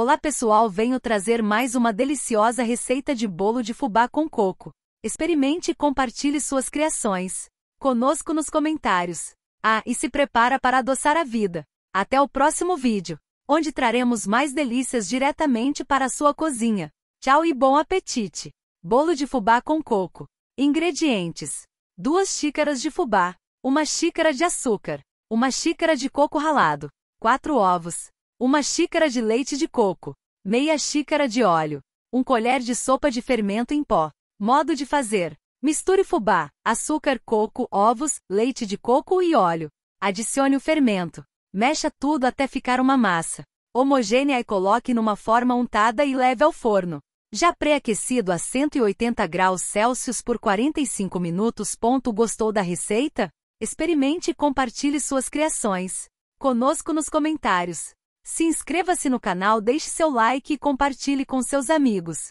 Olá pessoal, venho trazer mais uma deliciosa receita de bolo de fubá com coco. Experimente e compartilhe suas criações conosco nos comentários. Ah, e se prepara para adoçar a vida. Até o próximo vídeo, onde traremos mais delícias diretamente para a sua cozinha. Tchau e bom apetite! Bolo de fubá com coco. Ingredientes: 2 xícaras de fubá, 1 xícara de açúcar, 1 xícara de coco ralado, 4 ovos, 1 xícara de leite de coco, meia xícara de óleo, 1 colher de sopa de fermento em pó. Modo de fazer: misture fubá, açúcar, coco, ovos, leite de coco e óleo. Adicione o fermento. Mexa tudo até ficar uma massa. Homogênea e coloque numa forma untada e leve ao forno. Já pré-aquecido a 180 graus Celsius por 45 minutos. Gostou da receita? Experimente e compartilhe suas criações. Conosco nos comentários. Se inscreva-se no canal, deixe seu like e compartilhe com seus amigos.